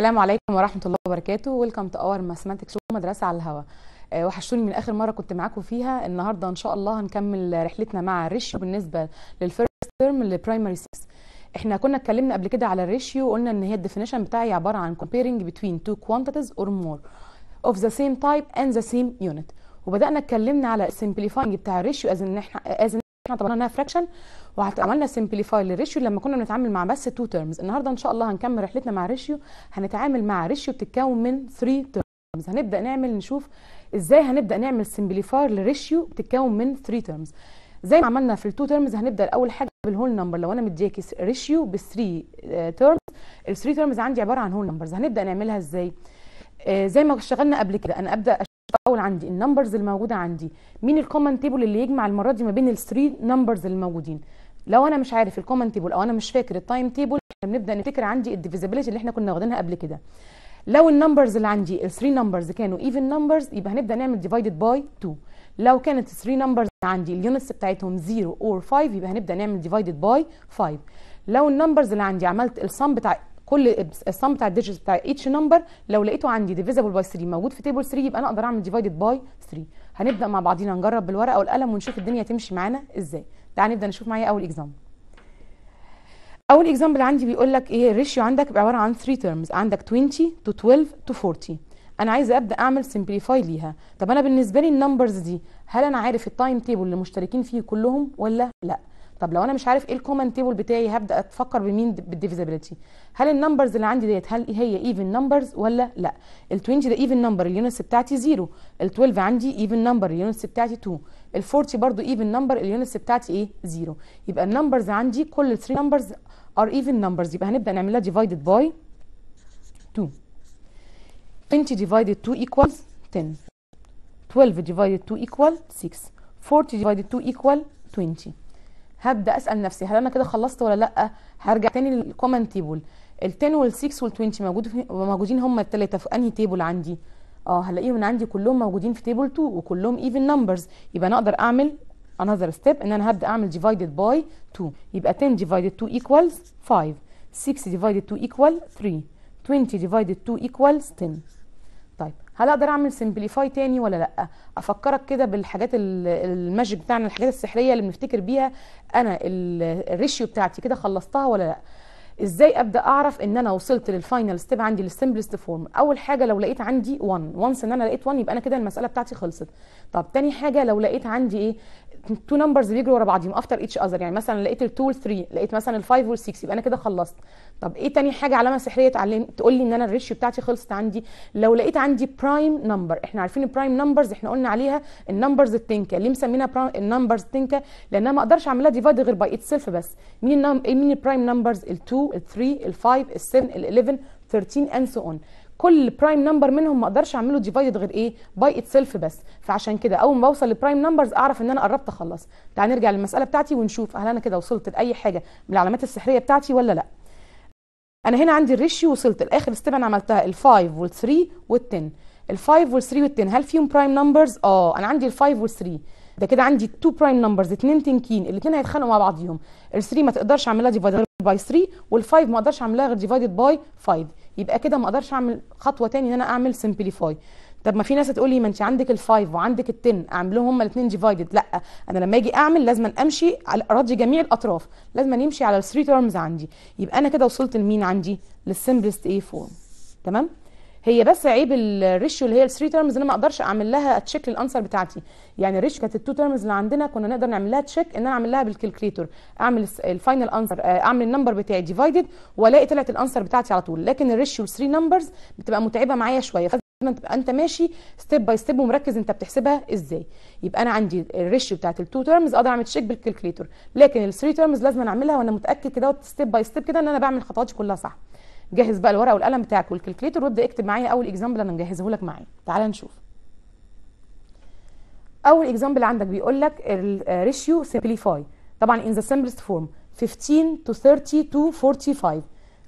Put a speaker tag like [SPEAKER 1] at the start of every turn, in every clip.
[SPEAKER 1] السلام عليكم ورحمه الله وبركاته ويلكم تو اور ماثماتكس مدرسه على الهواء آه، وحشتوني من اخر مره كنت معاكم فيها النهارده ان شاء الله هنكمل رحلتنا مع الريشيو بالنسبه للفيرست تيرم للبرايمري 6 احنا كنا اتكلمنا قبل كده على الريشيو وقلنا ان هي الديفينيشن بتاعي عباره عن كومبيرنج بتوين تو كوانتيتيز اور مور اوف ذا سيم تايب اند ذا سيم يونت وبدانا اتكلمنا على السمبليفاينج بتاع الريشيو از ان احنا از ان احنا انها فراكشن وعملنا سمبليفاي للريشيو لما كنا بنتعامل مع بس تو تيرمز النهارده ان شاء الله هنكمل رحلتنا مع ريشيو هنتعامل مع ريشيو بتتكون من 3 تيرمز هنبدا نعمل نشوف ازاي هنبدا نعمل سمبليفاي للريشيو بتتكون من 3 تيرمز زي ما عملنا في التو تيرمز هنبدا اول حاجه بالهول نمبر لو انا مدياكي ريشيو 3 تيرمز الثري تيرمز عندي عباره عن هول نمبرز هنبدا نعملها ازاي آه زي ما اشتغلنا قبل كده انا ابدا الاول عندي النمبرز الموجوده عندي مين الكومن تيبل اللي يجمع المره دي ما بين الثري نمبرز الموجودين لو انا مش عارف الكومن تيبل او انا مش فاكر التايم تيبل احنا بنبدا نفتكر عندي الديفيزابيلتي اللي احنا كنا واخدينها قبل كده لو النمبرز اللي عندي الثري نمبرز كانوا ايفن نمبرز يبقى هنبدا نعمل ديفايدد باي 2 لو كانت الثري نمبرز عندي اليونتس بتاعتهم 0 اور 5 يبقى هنبدا نعمل ديفايدد باي 5 لو النمبرز اللي عندي عملت السم بتاع كل السم بتاع الديجيتس بتاع اتش نمبر لو لقيته عندي ديفيزبل باي 3 موجود في تيبل 3 يبقى انا اقدر اعمل ديفايدد باي 3 هنبدا مع بعضينا نجرب بالورقه والقلم ونشوف الدنيا تمشي معانا ازاي تعال نبدا نشوف معايا اول اكزامبل اول اكزامبل عندي بيقول لك ايه الريشيو عندك عباره عن 3 تيرمز عندك 20 تو 12 تو 40 انا عايزه ابدا اعمل سمبليفاي ليها طب انا بالنسبه لي النمبرز دي هل انا عارف التايم تيبل اللي مشتركين فيه كلهم ولا لا طب لو انا مش عارف ايه الكومن تيبل بتاعي هبدا افكر بمين بالديفيزابيلتي هل النمبرز اللي عندي ديت هل هي ايفن نمبرز ولا لا ال20 ده ايفن نمبر اليونتس بتاعتي 0 ال12 عندي ايفن نمبر اليونتس بتاعتي 2 ال40 برضو ايفن نمبر اليونتس بتاعتي ايه 0 يبقى النمبرز عندي كل ال3 نمبرز ار ايفن نمبرز يبقى هنبدا نعملها ديفايدد باي 2 20 ديفايدد 2 ايكوالز 10 12 ديفايدد 2 ايكوال 6 40 ديفايدد 2 ايكوال 20 هبدا اسال نفسي هل انا كده خلصت ولا لا هرجع تاني للكومن تيبل ال10 وال6 وال20 موجود موجودين هم الثلاثه في انهي تيبل عندي اه هلاقيهم من عندي كلهم موجودين في تيبل 2 وكلهم ايفن نمبرز يبقى انا اقدر اعمل انذر ستيب ان انا هبدا اعمل divided by 2 يبقى 10 divided 2 equals 5 6 divided 2 ايكوال 3 20 divided 2 equals 10 هل اقدر اعمل سمبليفاي تاني ولا لا افكرك كده بالحاجات الماجيك بتاعنا الحاجات السحريه اللي بنفتكر بيها انا الريشيو بتاعتي كده خلصتها ولا لا ازاي ابدا اعرف ان انا وصلت للفاينل ستيب عندي للسمبلست فورم اول حاجه لو لقيت عندي 1 وانس ان انا لقيت 1 يبقى انا كده المساله بتاعتي خلصت طب تاني حاجه لو لقيت عندي ايه تو نمبرز بيجروا ورا بعضهم افتر اتش اذر يعني مثلا لقيت ال2 وال3 لقيت مثلا ال5 وال6 يبقى انا كده خلصت طب ايه تاني حاجه علامه سحريه تعلم تقول لي ان انا الريشيو بتاعتي خلصت عندي لو لقيت عندي برايم نمبر احنا عارفين البرايم نمبرز احنا قلنا عليها النمبرز التنكه ليه مسمينها النمبرز لان انا ما اقدرش اعملها ديفايد غير باي اتسلف بس مين النم... مين البرايم نمبرز ال2 ال3 ال5 ال7 ال11 13 اند سو اون كل برايم نمبر منهم ما اقدرش اعمله ديفايدد غير ايه باي اتسيلف بس فعشان كده اول ما اوصل للبرايم نمبرز اعرف ان انا قربت اخلص تعال نرجع للمساله بتاعتي ونشوف هل انا كده وصلت لاي حاجه من العلامات السحريه بتاعتي ولا لا انا هنا عندي الريشيو وصلت لاخر ستيب انا عملتها ال5 وال3 وال10 ال5 وال3 وال10 هل فيهم برايم نمبرز اه انا عندي ال5 وال3 ده كده عندي 2 برايم نمبرز اتنين تنكين الاثنين هيتخانقوا مع بعضيهم ال3 ما تقدرش اعملها ديفايد غير باي 3 وال5 ما اقدرش اعملها غير ديفايدد باي 5 يبقى كده ما اقدرش اعمل خطوه تاني ان انا اعمل سمبليفاي طب ما في ناس هتقول لي ما انت عندك الفايف وعندك ال10 اعمل اعملهم هما الاثنين ديفايدد لا انا لما اجي اعمل لازم امشي على اراضي جميع الاطراف لازم يمشي على الثري تيرمز عندي يبقى انا كده وصلت لمين عندي للسمبلست اي فورم تمام هي بس عيب الريشيو اللي هي الثري تيرمز تيرمز انا ما اقدرش اعمل لها تشيك للانسر بتاعتي يعني الريشيو كانت التو تيرمز اللي عندنا كنا نقدر نعمل لها تشيك ان انا اعمل لها بالكلكليتور اعمل الفاينل انسر آه، اعمل النمبر بتاعي ديفايدد والاقي طلعت الانسر بتاعتي على طول لكن الريشيو الثري نمبرز بتبقى متعبه معايا شويه لازم تبقى انت ماشي ستيب باي ستيب ومركز انت بتحسبها ازاي يبقى انا عندي الريشيو بتاعت التو تيرمز اقدر اعمل تشيك بالكلكليتور لكن الثري تيرمز لازم اعملها وانا متاكد كده ستيب باي ستيب كده ان انا بعمل خطواتي كلها صح جهز بقى الورقه والقلم بتاعك والكالكليتر وابدا اكتب معايا اول اكزامبل انا مجهزه لك معايا تعال نشوف اول اكزامبل عندك بيقول لك الريشيو سمبليفاي طبعا ان ذا سمبلست فورم 15 تو 30 تو 45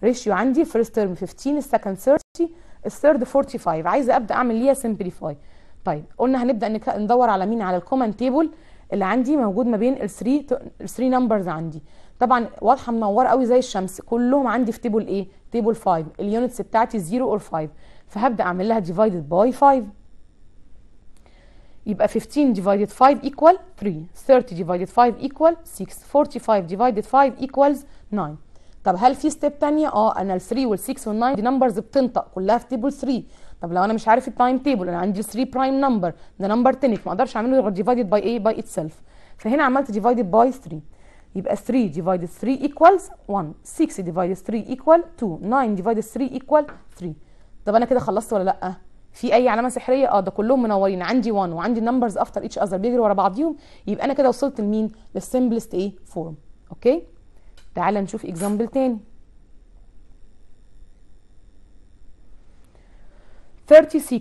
[SPEAKER 1] ريشيو عندي فيرست تيرم 15 السكند 30 الثيرد 45 عايزه ابدا اعمل ليها سمبليفاي طيب قلنا هنبدا ندور على مين على الكومن تيبل اللي عندي موجود ما بين ال 3 ال 3 نمبرز عندي طبعا واضحه منوره قوي زي الشمس كلهم عندي في تيبل ايه تيبل 5 اليونتس بتاعتي 0 اور 5 فهبدا اعمل لها ديفايدد باي 5 يبقى 15 divided 5 equal 3 30 divided 5 equal 6 45 divided 5 ايكوالز 9 طب هل في ستيب تانية؟ اه انا ال 3 وال 6 وال 9 دي نمبرز بتنطق كلها في تيبل 3 طب لو انا مش عارف التايم تيبل انا عندي 3 برايم نمبر ده نمبر تنك ما اقدرش اعمله غير ديفايدد باي ايه؟ باي اتسلف فهنا عملت ديفايدد باي 3 يبقى 3 ديفايد 3 equals 1 6 ديفايد 3 equal 2 9 ديفايد 3 equal 3 طب انا كده خلصت ولا لا في اي علامه سحريه اه ده كلهم منورين عندي 1 وعندي نمبرز افتر اتش اذر بيجروا ورا بعضيهم يبقى انا كده وصلت لمين للسمبلست ايه فورم اوكي تعالى نشوف اكزامبل تاني 36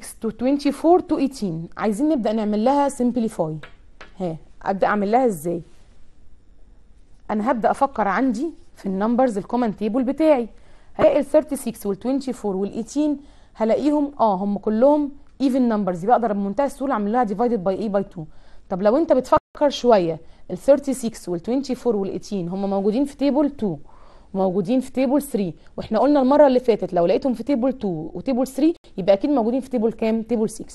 [SPEAKER 1] to 24 to 18 عايزين نبدا نعمل لها سمبليفاي ها ابدا اعمل لها ازاي انا هبدا افكر عندي في النمبرز الكومن تيبل بتاعي هلاقي ال 36 وال 24 وال 18 هلاقيهم اه هم كلهم ايفن نمبرز يبقى اقدر بمنتهى السهوله اعمل لها ديفايدد باي اي باي 2 طب لو انت بتفكر شويه ال 36 وال 24 وال 18 هم موجودين في تيبل 2 موجودين في تيبل 3 واحنا قلنا المره اللي فاتت لو لقيتهم في تيبل 2 وتيبل 3 يبقى اكيد موجودين في تيبل كام تيبل 6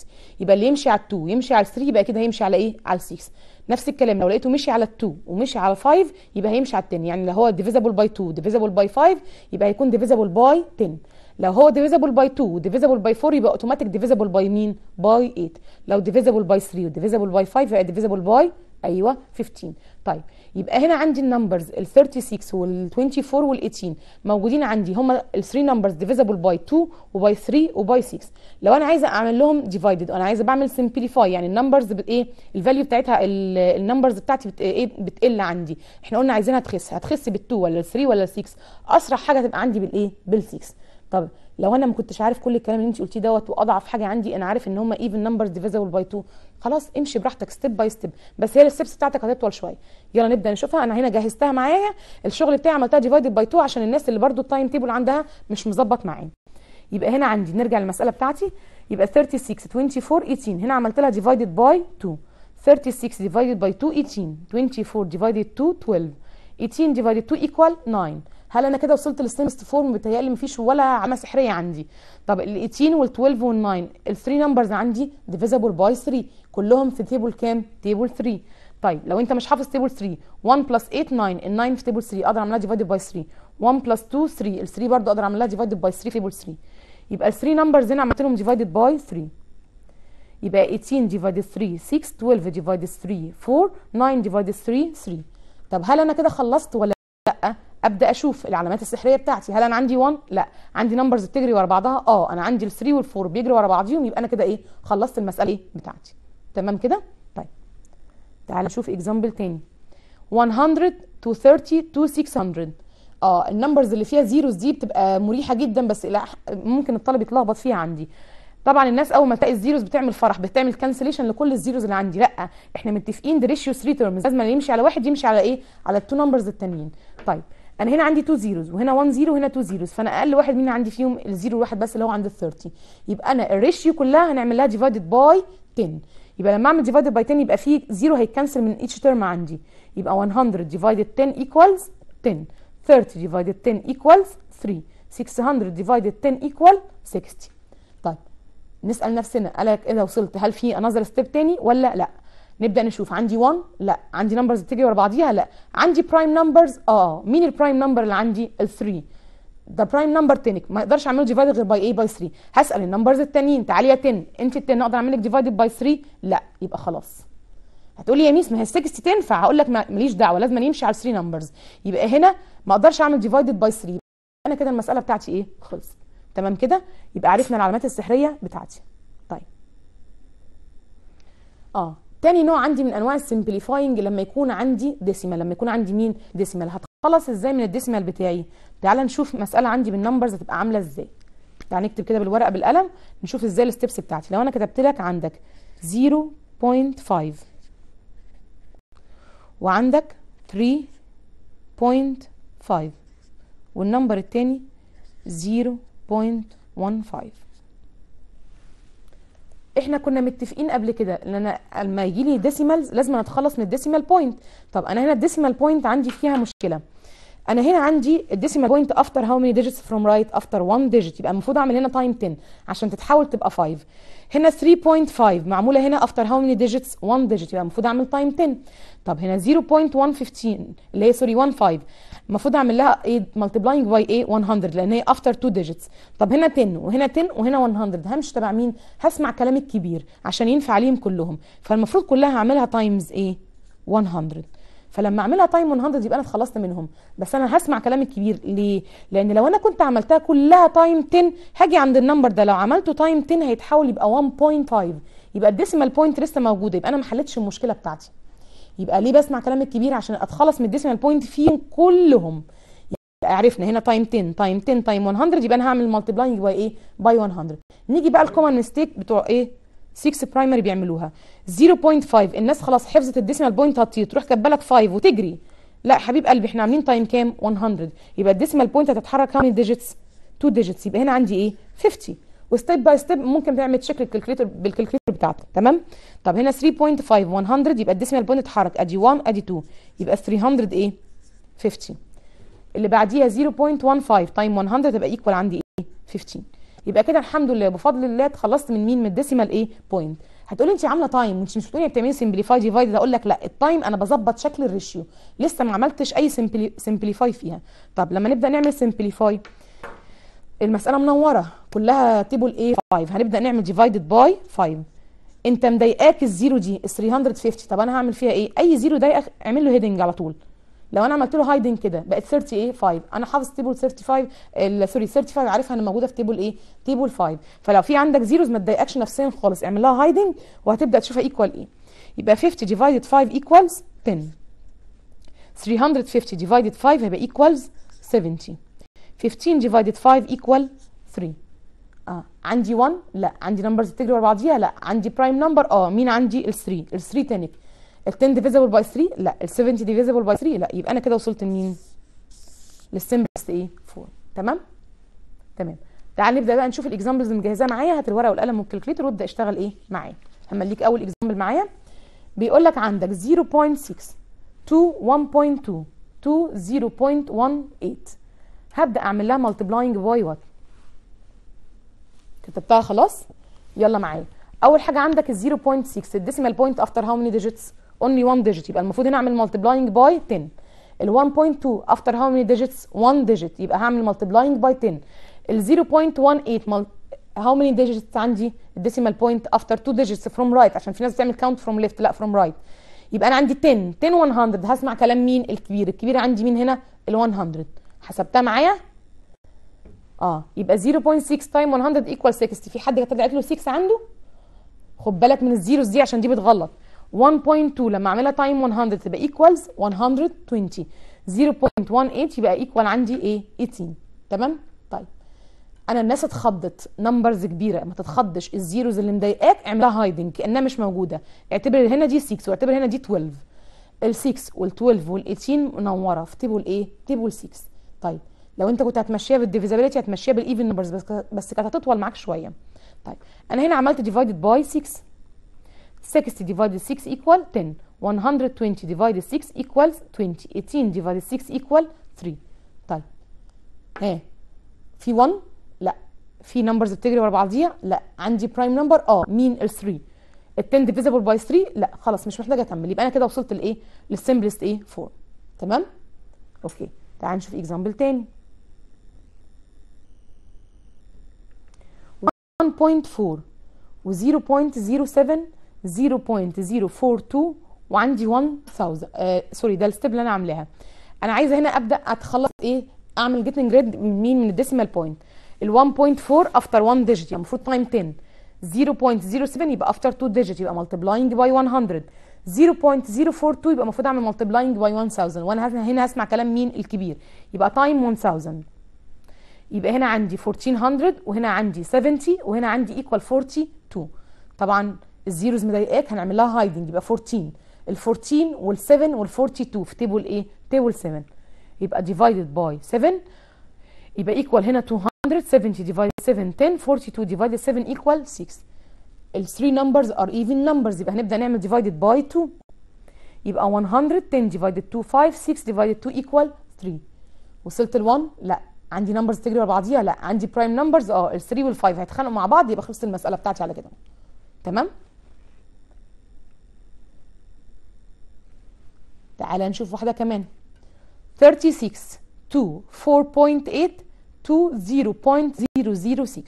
[SPEAKER 1] يبقى اللي يمشي على 2 يمشي على 3 يبقى كده هيمشي على ايه على 6 نفس الكلام لو لقيته مشي على ال 2 ومشي على 5 يبقى هيمشي على ال 10 يعني لو هو ديفيزبل باي 2 ديفيزبل باي 5 يبقى هيكون ديفيزبل باي 10 لو هو ديفيزبل باي 2 وديفيزبل باي 4 يبقى اوتوماتيك ديفيزبل باي مين باي 8 لو ديفيزبل باي 3 وديفيزبل باي 5 يبقى ديفيزبل باي ايوه 15 طيب يبقى هنا عندي النمبرز ال 36 وال 24 وال 18 موجودين عندي هما ال 3 نمبرز ديفيزبل باي 2 وباي 3 وباي 6 لو انا عايزه اعمل لهم ديفايدد انا عايزه بعمل سمبليفاي يعني النمبرز ايه الفاليو بتاعتها النمبرز بتاعتي بت ايه بتقل عندي احنا قلنا عايزينها تخس هتخس بال 2 ولا ال 3 ولا ال 6 اسرع حاجه تبقى عندي بالايه بال 6 إيه؟ طب لو انا ما كنتش عارف كل الكلام اللي انت قلتيه دوت واضعف حاجه عندي انا عارف ان هم ايفن نمبرز ديفيزبل باي 2 خلاص امشي براحتك ستيب باي ستيب بس هي الستبس بتاعتك هتطول شويه يلا نبدا نشوفها انا هنا جهزتها معايا الشغل بتاعي عملتها ديفايدد باي 2 عشان الناس اللي برده التايم تيبل عندها مش مظبط معايا يبقى هنا عندي نرجع للمساله بتاعتي يبقى 36 24 18 هنا عملت لها ديفايدد باي 2 36 ديفايدد باي 2 18 24 ديفايدد 2 12 18 ديفايدد 2 ايكوال 9 هل انا كده وصلت للسيمست فورم بيتهيألي مفيش ولا علامة سحريه عندي طب ال 18 وال 12 وال 9 الثري نمبرز عندي ديفيزبل باي 3 كلهم في تيبل كام تيبل 3 طيب لو انت مش حافظ تيبل 3 1 بلس 8 9 ال 9 في تيبل 3 اقدر اعملها ديفايد باي 3 1 بلس 2 3 ال 3 برضه اقدر اعملها ديفايد باي 3 في تيبل 3 يبقى ال 3 نمبرز هنا عملت لهم ديفايد باي 3 يبقى 18 ديفايد 3 6 12 ديفايد 3 4 9 ديفايد 3 3 طب هل انا كده خلصت ولا ابدا اشوف العلامات السحريه بتاعتي هل انا عندي 1 لا عندي نمبرز بتجري ورا بعضها اه انا عندي ال3 وال4 بيجري ورا بعضيهم يبقى انا كده ايه خلصت المساله ايه بتاعتي تمام كده طيب تعال نشوف اكزامبل تاني 100 to 30 to 600 اه النمبرز اللي فيها زيروز دي بتبقى مريحه جدا بس ممكن الطالب يتلخبط فيها عندي طبعا الناس اول ما تلاقي الزيروز بتعمل فرح بتعمل كانسليشن لكل الزيروز اللي عندي لا احنا متفقين ده ريشيو 3 تيرمز لازم اللي يمشي على واحد يمشي على ايه على التو نمبرز التانيين طيب انا هنا عندي 2 زيروز وهنا 1 زيرو وهنا 2 زيروز فانا اقل واحد مين عندي فيهم الزيرو الواحد بس اللي هو عند ال 30 يبقى انا الريشيو كلها هنعمل لها ديفايدد باي 10 يبقى لما اعمل ديفايدد باي 10 يبقى في زيرو هيتكنسل من اتش تيرم عندي يبقى 100 ديفايدد 10 ايكوالز 10 30 ديفايدد 10 ايكوالز 3 600 ديفايدد 10 ايكوال 60 طيب نسال نفسنا قال لك اذا وصلت هل في انذر ستيب تاني ولا لا نبدا نشوف عندي 1 لا عندي نمبرز بتجي ورا بعضيها لا عندي برايم نمبرز اه مين البرايم نمبر اللي عندي ال 3 ده برايم نمبر تنك ما اقدرش اعمله ديفايد غير باي ايه باي 3 هسال النمبرز التانيين تعالي يا 10 انت ال 10 اقدر اعمل لك ديفايد باي 3 لا يبقى خلاص هتقولي يا ميس ما هي 60 تنفع هقول لك ماليش دعوه لازم يمشي على 3 نمبرز يبقى هنا ما اقدرش اعمل ديفايد باي 3 انا كده المساله بتاعتي ايه خلصت تمام كده يبقى عرفنا العلامات السحريه بتاعتي طيب اه تاني نوع عندي من انواع السمبليفاينج لما يكون عندي ديسيمال لما يكون عندي مين ديسيمال هتخلص ازاي من الديسيمال بتاعي تعال نشوف مساله عندي بالنمبرز هتبقى عامله ازاي تعال نكتب كده بالورقه بالقلم نشوف ازاي الستبس بتاعتي لو انا كتبت لك عندك 0.5 وعندك 3.5 والنمبر التاني 0.15 احنا كنا متفقين قبل كده ان انا لما يجي لي ديسيمالز لازم اتخلص من الديسيمال بوينت طب انا هنا الديسيمال بوينت عندي فيها مشكله انا هنا عندي الديسيمال بوينت افتر هاو ماني ديجيتس فروم رايت افتر 1 ديجيت يبقى المفروض اعمل هنا تايم 10 عشان تتحول تبقى 5 هنا 3.5 معموله هنا افتر هاو ماني ديجيتس 1 ديجيت يبقى المفروض اعمل تايم 10 طب هنا 0.115 اللي هي سوري 15 المفروض اعمل لها ايه مالتيبلاينج باي ايه 100 لان هي افتر 2 ديجيتس طب هنا 10 وهنا 10 وهنا 100 همشي تبع مين هسمع كلام الكبير عشان ينفع عليهم كلهم فالمفروض كلها اعملها تايمز ايه 100 فلما اعملها تايم 100 يبقى انا اتخلصت منهم بس انا هسمع كلام الكبير ليه لان لو انا كنت عملتها كلها تايم 10 هاجي عند النمبر ده لو عملته تايم 10 هيتحول يبقى 1.5 يبقى الديسيمال بوينت لسه موجوده يبقى انا ما حلتش المشكله بتاعتي يبقى ليه بسمع كلام الكبير عشان اتخلص من الديسيمال بوينت فيهم كلهم يبقى عرفنا هنا تايم 10 تايم 10 تايم 100 يبقى انا هعمل مالتيبلاينج باي ايه باي 100 نيجي بقى الكومن ميستيك بتوع ايه 6 برايمري بيعملوها 0.5 الناس خلاص حفظت الديسيمال بوينت هتطير تروح كبالك 5 وتجري لا حبيب قلبي احنا عاملين تايم كام 100 يبقى الديسيمال بوينت هتتحرك كام ديجيتس 2 ديجيتس يبقى هنا عندي ايه 50 وستيب باي ستيب ممكن تعمل تشيك للكالكليتر بالكالكوليتر بتاعتك تمام طب هنا 3.5 100 يبقى الديسيمال بوينت اتحرك ادي 1 ادي 2 يبقى 300 ايه 50 اللي بعديها 0.15 تايم 100 تبقى ايكوال عندي ايه 15 يبقى كده الحمد لله بفضل الله اتخلصت من مين من الديسيمال ايه بوينت هتقولي انت عامله تايم مش مش بتقولي بتعملي سمبليفاي ديفايد اقول لك لا التايم انا بظبط شكل الريشيو لسه ما عملتش اي سمبليفاي فيها طب لما نبدا نعمل سمبليفاي المساله منوره كلها تيبل ايه 5 هنبدا نعمل ديفايدد باي 5 انت مضايقاك الزيرو دي ال 350 طب انا هعمل فيها ايه اي زيرو ضايقك اعمل له هيدنج على طول لو انا عملت له هايدنج كده بقت 30 ايه 5 انا حافظ تيبل 35 سوري 35 عارفها ان موجوده في تيبل ايه تيبل 5 فلو في عندك زيروز ما تضايقكش نفسيا خالص اعمل لها هايدنج وهتبدا تشوفها ايكوال ايه يبقى 50 ديفايدد 5 ايكوالز 10 350 ديفايدد 5 هيبقى ايكوالز 70 15 ديفايدد 5 ايكوال 3 اه عندي 1 لا عندي نمبرز بتجري ورا بعضيها لا عندي برايم نمبر اه مين عندي ال 3 ال 3 تاني ال 10 ديفيزبل باي 3 لا ال 70 ديفيزبل باي 3 لا يبقى انا كده وصلت لمين؟ للسمبلست ايه؟ 4 تمام؟ تمام تعال نبدا بقى نشوف الاكزامبلز مجهزاه معايا هات الورقه والقلم والكالكليتر وابدا اشتغل ايه معايا ليك اول اكزامبل معايا بيقول لك عندك 0.6 2 1.2 2 0.18 هبدا اعمل لها مالتبلاينج باي وات كتبتها خلاص يلا معايا اول حاجه عندك ال 0.6 الديسيمال بوينت افتر هاو ماني ديجيتس اونلي 1 ديجيت يبقى المفروض هنا اعمل مالتيبلاينج باي 10 ال 1.2 افتر هاو ماني ديجيتس 1 ديجيت يبقى هعمل مالتيبلاينج باي 10 ال 0.18 هاو ماني ديجيتس عندي الديسيمال بوينت افتر 2 ديجيتس فروم رايت عشان في ناس بتعمل كاونت فروم ليفت لا فروم رايت right. يبقى انا عندي 10 10 100 هسمع كلام مين الكبير الكبير عندي مين هنا ال 100 حسبتها معايا اه يبقى 0.6 تايم 100 ايكوال 60 في حد طلعت له 6 عنده خد بالك من الزيروز دي عشان دي بتغلط 1.2 لما اعملها تايم 100 تبقى ايكوالز 120 0.18 يبقى ايكوال عندي ايه 18 تمام طيب انا الناس اتخضت نمبرز كبيره ما تتخضش الزيروز اللي مضايقاك اعملها هايدنج كانها مش موجوده اعتبر هنا دي 6 واعتبر هنا دي 12 ال 6 وال 12 وال 18 منوره في تيبل ايه تيبل 6 طيب لو انت كنت هتمشيها بالديفيزابيلتي هتمشيها بالايفن نمبرز بس بس كانت هتطول معاك شويه طيب انا هنا عملت ديفايدد باي 6 60 divided 6 equal 10 120 divided 6 equals 20 18 divided 6 equal 3 طيب ها إيه. في 1 لا في نمبرز بتجري ورا بعضيها لا عندي برايم نمبر اه مين ال 3 ال 10 ديفيزبل باي 3 لا خلاص مش محتاجه اكمل يبقى انا كده وصلت لايه للسمبلست ايه 4 تمام اوكي تعال نشوف اكزامبل تاني 1.4 و 0.07 0.042 وعندي 1000 آه سوري ده الستيب اللي انا عاملاها انا عايزه هنا ابدا اتخلص ايه اعمل جيتنج جريد مين من الديسيمال بوينت ال 1.4 افتر 1 ديجيت المفروض تايم 10 0.07 يبقى افتر 2 ديجيت يبقى ملتبلاينج باي 100 0.042 يبقى المفروض اعمل ملتبلاينج باي 1000 وانا هنا هسمع كلام مين الكبير يبقى تايم 1000 يبقى هنا عندي 1400 وهنا عندي 70 وهنا عندي ايكوال 42 طبعا الزيروز مضايقاك هنعمل لها هايدنج يبقى 14 ال 14 وال 7 وال 42 في تيبل ايه؟ تيبل 7 يبقى ديفايدد باي 7 يبقى ايكوال هنا 270 ديفايد 7 10 42 ديفايد 7 ايكوال 6 ال 3 نمبرز ار ايفن نمبرز يبقى هنبدا نعمل ديفايدد باي 2 يبقى 110 ديفايد 2 5 6 ديفايد 2 ايكوال 3 وصلت ال 1 لا عندي نمبرز تجري ورا بعضيها لا عندي برايم نمبرز اه ال 3 وال 5 هيتخانقوا مع بعض يبقى خلصت المساله بتاعتي على كده تمام تعال نشوف واحدة كمان 36 2 4.8 to 0.006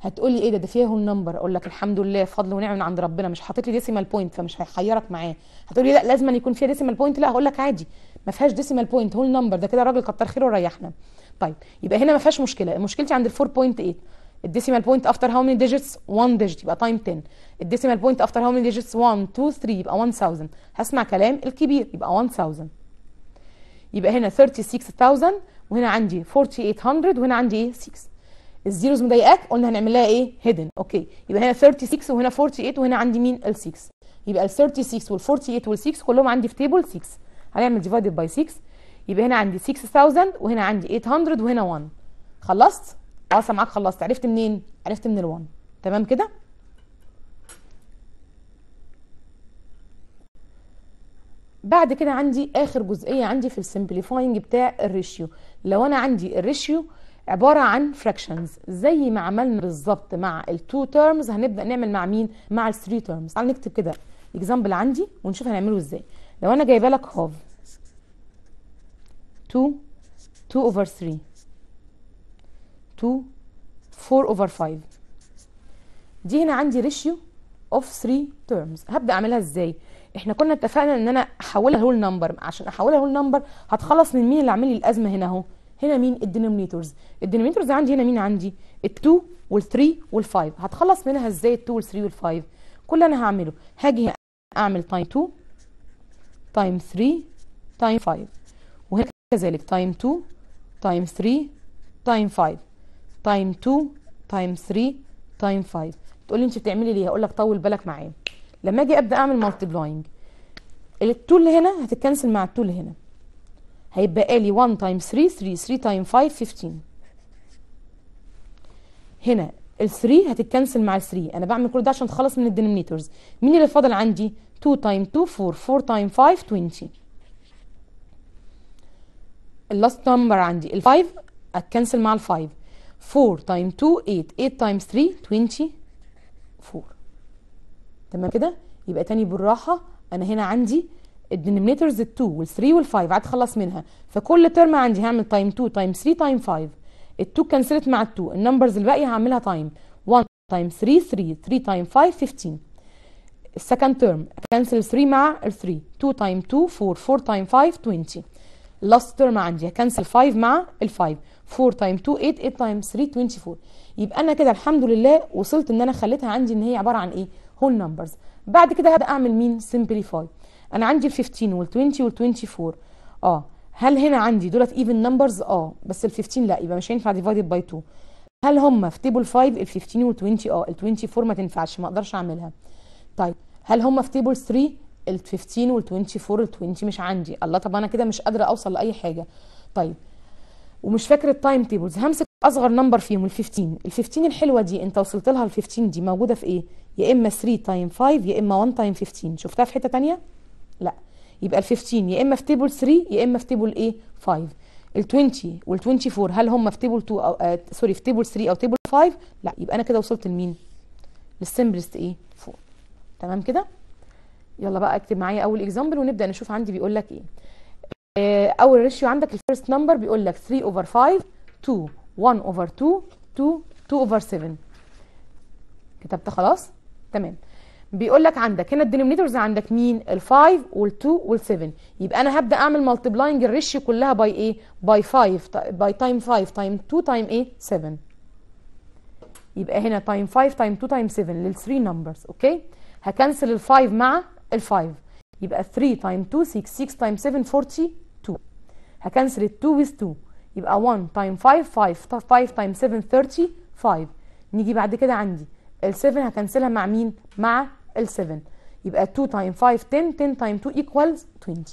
[SPEAKER 1] هتقولي ايه ده ده فيها هول نمبر اقول لك الحمد لله فضل ونعم من عند ربنا مش حاطط لي ديسيمال بوينت فمش هيحيرك معاه هتقولي لا لازم يكون فيها ديسيمال بوينت لا هقول لك عادي ما فيهاش ديسيمال بوينت هول نمبر ده كده الراجل كتر خيره وريحنا طيب يبقى هنا ما فيهاش مشكله مشكلتي عند ال 4.8 الديسيمال بوينت افتر هاو ماني ديجيتس 1 ديجيت يبقى تايم 10 الديسيمال بوينت افتر هاو ماني ديجيتس 1 2 3 يبقى 1000 هسمع كلام الكبير يبقى 1000 يبقى هنا 36000 وهنا عندي 4800 وهنا عندي ايه 6 الزيروز مضايقاك قلنا هنعمل لها ايه هيدن اوكي يبقى هنا 36 وهنا 48 وهنا عندي مين ال6 يبقى ال36 وال48 وال6 كلهم عندي في تيبل 6 هنعمل ديفايدد باي 6 يبقى هنا عندي 6000 وهنا عندي 800 وهنا 1 خلصت اصلا اه معاك خلصت عرفت منين عرفت من ال1 تمام كده بعد كده عندي اخر جزئيه عندي في السمبليفاينج بتاع الريشيو لو انا عندي الريشيو عباره عن فراكشنز زي ما عملنا بالظبط مع التو تيرمز هنبدا نعمل مع مين مع الثري تيرمز تعال نكتب كده اكزامبل عندي ونشوف هنعمله ازاي لو انا جايبه لك هاف 2 2 اوفر 3 2 4 over 5 دي هنا عندي ريشيو اوف 3 تيرمز هبدا اعملها ازاي احنا كنا اتفقنا ان انا احولها هول نمبر عشان احولها هول نمبر هتخلص من مين اللي عامل لي الازمه هنا اهو هنا مين الدينومينيتورز الدينومينيتورز عندي هنا مين عندي ال2 وال3 وال5 هتخلص منها ازاي ال2 وال3 وال5 كل اللي انا هعمله هاجي هنا اعمل تايم 2 تايم 3 تايم 5 وهنا كذلك تايم 2 تايم 3 تايم 5 تايم 2 تايم 3 تايم 5 تقولي انت بتعملي ليه هقول لك طول بالك معايا لما اجي ابدا اعمل مالتيبلاينج التو اللي هنا هتتكنسل مع التو اللي هنا هيبقى لي 1 تايم 3 3 3 تايم 5 15 هنا ال 3 هتتكنسل مع ال 3 انا بعمل كل ده عشان اتخلص من الدينومينيتورز مين اللي فاضل عندي 2 تايم 2 4 4 تايم 5 20 اللاست نمبر عندي ال 5 اتكنسل مع ال 5 4 تايم 2 8 8 تايم 3 24 تمام كده يبقى تاني بالراحه انا هنا عندي الدينومينيتورز ال2 وال3 وال5 هتخلص منها فكل ترم عندي هعمل تايم 2 تايم 3 تايم 5 ال2 كنسلت مع ال2 النمبرز الباقيه هعملها تايم 1 تايم 3 3 3 تايم 5 15 السكند ترم كنسل 3 مع ال3 2 تايم 2 4 4 تايم 5 20 اللاست ترم عندي هكنسل 5 مع ال5 4 تايم 2 8 8 تايم 3 24 يبقى انا كده الحمد لله وصلت ان انا خليتها عندي ان هي عباره عن ايه هول نمبرز بعد كده هبدا اعمل مين سمبليفاي انا عندي ال 15 وال 20 وال 24 اه هل هنا عندي دولت ايفن نمبرز اه بس ال 15 لا يبقى مش هينفع ديفايدد باي 2 هل هم في تيبل 5 ال 15 وال 20 اه ال 24 ما تنفعش ما اقدرش اعملها طيب هل هم في تيبل 3 ال 15 وال 24 ال 20 مش عندي الله طب انا كده مش قادره اوصل لاي حاجه طيب ومش فاكر التايم تيبلز همسك اصغر نمبر فيهم ال15 ال15 الحلوه دي انت وصلت لها ال15 دي موجوده في ايه يا اما 3 تايم 5 يا اما 1 تايم 15 شفتها في حته ثانيه لا يبقى ال15 يا اما في تيبل 3 يا اما في تيبل ايه 5 ال20 وال24 هل هم في تيبل 2 او آه سوري في تيبل 3 او تيبل 5 لا يبقى انا كده وصلت لمين للسمبلست ايه 4 تمام كده يلا بقى اكتب معايا اول اكزامبل ونبدا نشوف عندي بيقول لك ايه آه، اول ريشيو عندك الفيرست نمبر بيقول لك 3 اوفر 5 2 1 اوفر 2 2 2 اوفر 7 كتبت خلاص تمام بيقول لك عندك هنا الدينومينيتورز عندك مين ال5 وال2 وال7 يبقى انا هبدا اعمل مالتيبلاينج الريشيو كلها باي ايه باي 5 باي تايم 5 تايم 2 تايم ايه 7 يبقى هنا تايم 5 تايم 2 تايم 7 لل3 نمبرز اوكي هكنسل ال5 مع ال5 يبقى 3 تايم 2 6 6 تايم 7 42 هكنسل ال 2 with 2 يبقى 1 تايم 5 5 5 تايم 7 35 نيجي بعد كده عندي ال 7 هكنسلها مع مين؟ مع ال 7 يبقى 2 تايم 5 10 10 تايم 2 ايكوالز 20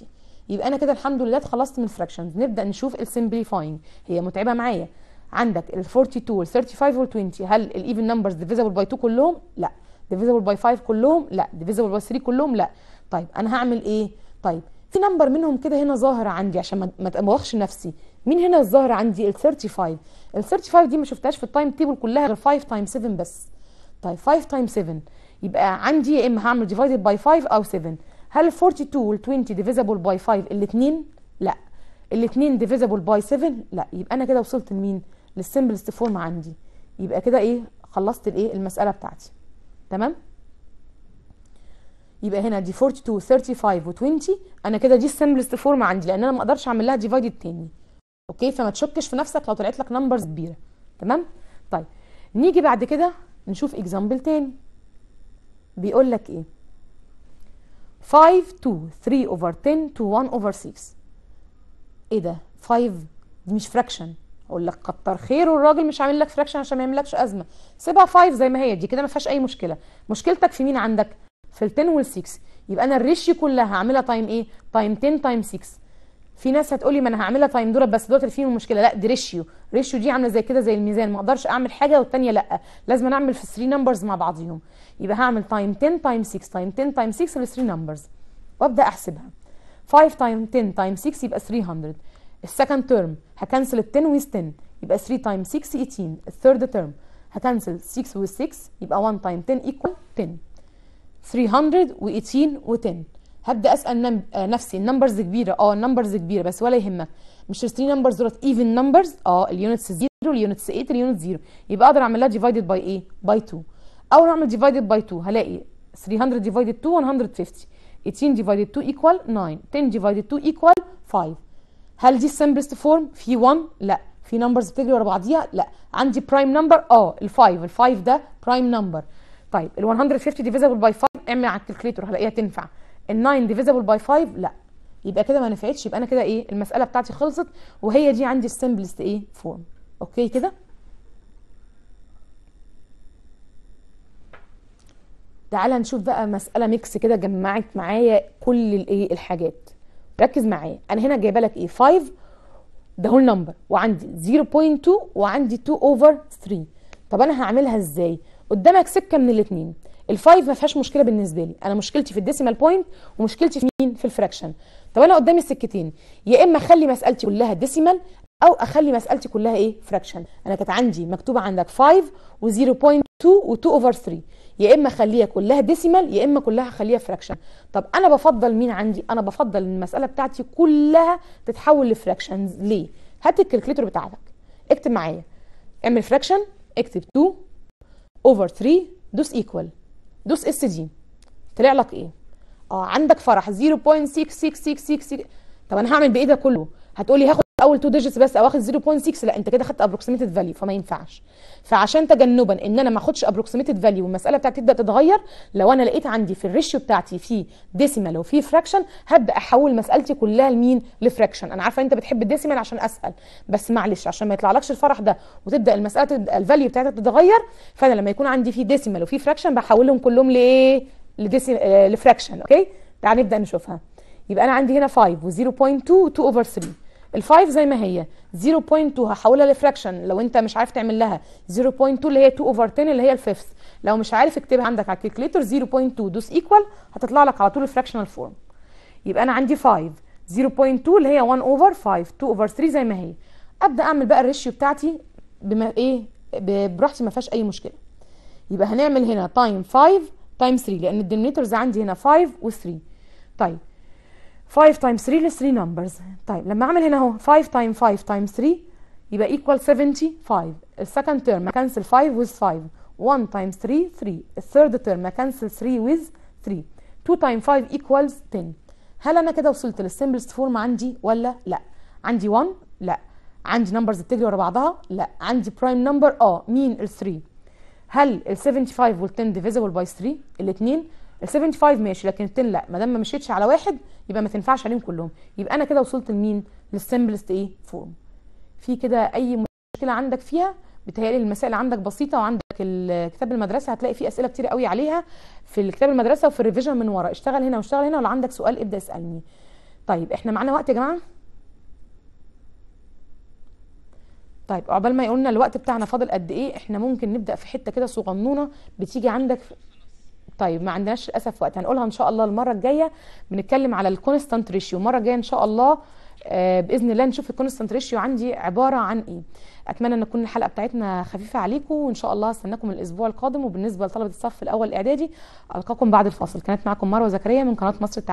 [SPEAKER 1] يبقى انا كده الحمد لله اتخلصت من الفراكشنز نبدا نشوف السمبليفاينج هي متعبه معايا عندك ال 42 وال 35 وال 20 هل الايفن نمبرز ديفيزبل باي 2 كلهم؟ لا ديفيزبل باي 5 كلهم؟ لا ديفيزبل باي 3 كلهم؟ لا طيب انا هعمل ايه طيب في نمبر منهم كده هنا ظاهر عندي عشان ما ابوخش نفسي مين هنا الظاهر عندي ال 35 ال 35 دي ما شفتهاش في التايم تيبل كلها غير 5 تايم 7 بس طيب 5 تايم 7 يبقى عندي يا اما هعمل ديفايدد باي 5 او 7 هل 42 وال 20 ديفيزبل باي 5 الاثنين لا الاثنين ديفيزبل باي 7 لا يبقى انا كده وصلت لمين للسمبلست فورم عندي يبقى كده ايه خلصت الايه المساله بتاعتي تمام يبقى هنا دي 42 و 35 و20 انا كده دي السمبلست فورم عندي لان انا ما اقدرش اعمل لها ديفايد تاني اوكي فما تشكش في نفسك لو طلعت لك نمبرز كبيره تمام طيب نيجي بعد كده نشوف اكزامبل تاني بيقول لك ايه 5 2 3 اوفر 10 to 1 اوفر 6 ايه ده 5 دي مش فراكشن اقول لك كتر خير والراجل مش عامل لك فراكشن عشان ما يعملكش ازمه سيبها 5 زي ما هي دي كده ما فيهاش اي مشكله مشكلتك في مين عندك في ال 10 وال 6 يبقى انا الريشيو كلها هعملها تايم ايه تايم 10 تايم 6 في ناس هتقول لي ما انا هعملها تايم دولت بس دولت اللي فيهم مشكله لا دي ريشيو ريشيو دي عامله زي كده زي الميزان ما اقدرش اعمل حاجه والثانيه لا لازم اعمل في 3 نمبرز مع بعضيهم يبقى هعمل تايم 10 تايم 6 تايم 10 تايم 6 ال 3 نمبرز وابدا احسبها 5 تايم 10 تايم 6 يبقى 300 السكند تيرم هكنسل ال 10 ويز 10 يبقى 3 تايم 6 18 الثيرد تيرم هكنسل 6 ويز 6 يبقى 1 تايم 10 ايكوال 10 318 و10 هبدا اسال آه، نفسي النمبرز كبيره اه النمبرز كبيره بس ولا يهمك مش 3 نمبرز دولت ايفن نمبرز اه اليونتس 0 اليونتس 8 اليونتس 0 يبقى اقدر اعملها ديفايدد باي ايه باي 2 او اعمل ديفايدد باي 2 هلاقي 300 ديفايدد 2 150 18 ديفايدد 2 ايكوال 9 10 ديفايدد 2 ايكوال 5 هل دي السمبلست فورم في 1 لا في نمبرز بتجري ورا بعضيها لا عندي برايم نمبر اه ال5 ال5 ده برايم نمبر طيب ال 150 ديفيزبل باي 5 اعمل على الكالكليتر هلاقيها تنفع ال 9 ديفيزبل باي 5 لا يبقى كده ما نفعتش يبقى انا كده ايه المساله بتاعتي خلصت وهي دي عندي السمبلست ايه فورم اوكي كده تعالى نشوف بقى مساله ميكس كده جمعت معايا كل الايه الحاجات ركز معايا انا هنا جايبه لك ايه 5 ده هو النمبر وعندي 0.2 وعندي 2 اوفر 3 طب انا هعملها ازاي قدامك سكه من الاثنين الفايف ما فيهاش مشكله بالنسبه لي انا مشكلتي في الديسيمال بوينت ومشكلتي في مين في الفراكشن طب انا قدامي السكتين يا اما اخلي مسالتي كلها ديسيمال او اخلي مسالتي كلها ايه فراكشن انا كانت عندي مكتوبه عندك 5 و0.2 و2 اوفر 3 يا اما اخليها كلها ديسيمال يا اما كلها اخليها فراكشن طب انا بفضل مين عندي انا بفضل المساله بتاعتي كلها تتحول لفراكشنز ليه هات الكالكليتور بتاعتك اكتب معايا اعمل فراكشن اكتب 2 اوفر 3 دوس ايكوال دوس اس دي طلع لك ايه اه عندك فرح 0.66666 طب انا هعمل بايه ده كله هتقولي هاخد اول تو ديجيتس بس او اخد 0.6 لا انت كده خدت ابروكسيميتد فاليو فما ينفعش فعشان تجنبا ان انا ما اخدش ابروكسيميتد فاليو والمساله بتاعتي تبدا تتغير لو انا لقيت عندي في الريشيو بتاعتي في ديسيمال وفي فراكشن هبدا احول مسالتي كلها لمين لفراكشن انا عارفه انت بتحب الديسيمال عشان اسهل بس معلش عشان ما يطلعلكش الفرح ده وتبدا المساله الفاليو بتاعتها تتغير فانا لما يكون عندي في ديسيمال وفي فراكشن بحولهم كلهم لايه لفراكشن آه، اوكي تعال نبدا نشوفها يبقى انا عندي هنا 5 و0.2 و2 اوفر 3 الفايف زي ما هي 0.2 هحولها لفراكشن لو انت مش عارف تعمل لها 0.2 اللي هي 2 اوفر 10 اللي هي الفيفث لو مش عارف اكتبها عندك على الكالكليتر 0.2 دوس ايكوال هتطلع لك على طول الفراكشنال فورم يبقى انا عندي 5 0.2 اللي هي 1 اوفر 5 2 اوفر 3 زي ما هي ابدا اعمل بقى الريشيو بتاعتي بما ايه براحتي ما فيهاش اي مشكله يبقى هنعمل هنا تايم 5 تايم 3 لان الدينوميتورز عندي هنا 5 و3 طيب 5 times 3 ل 3 numbers طيب لما اعمل هنا اهو 5 times 5 times 3 يبقى equal 75 السكند تيرم اكنسل 5 with 5 1 times 3 3 الثيرد تيرم اكنسل 3 with 3 2 times 5 equals 10 هل انا كده وصلت للسمبلست فورم عندي ولا لا عندي 1 لا عندي نمبرز بتجري ورا بعضها لا عندي برايم نمبر اه مين ال 3 هل ال 75 وال 10 divisible by 3 الاثنين ال 75 ماشي لكن ال 10 لا ما دام ما مشيتش على واحد يبقى ما تنفعش عليهم كلهم يبقى انا كده وصلت لمين للسمبلست ايه فورم في كده اي مشكله عندك فيها بتهيألي المسائل عندك بسيطه وعندك الكتاب المدرسه هتلاقي فيه اسئله كتير قوي عليها في الكتاب المدرسه وفي الريفيجن من ورا اشتغل هنا واشتغل هنا ولو عندك سؤال ابدا اسالني طيب احنا معانا وقت يا جماعه طيب عقبال ما يقولنا الوقت بتاعنا فاضل قد ايه احنا ممكن نبدا في حته كده صغنونه بتيجي عندك طيب ما عندناش للاسف وقت هنقولها ان شاء الله المره الجايه بنتكلم على الكونستانت ريشيو المره الجايه ان شاء الله آه، باذن الله نشوف الكونستانت ريشيو عندي عباره عن ايه اتمنى ان تكون الحلقه بتاعتنا خفيفه عليكم وان شاء الله استناكم الاسبوع القادم وبالنسبه لطلبه الصف الاول الاعدادي القاكم بعد الفاصل كانت معكم مروه زكريا من قناه مصر التعليم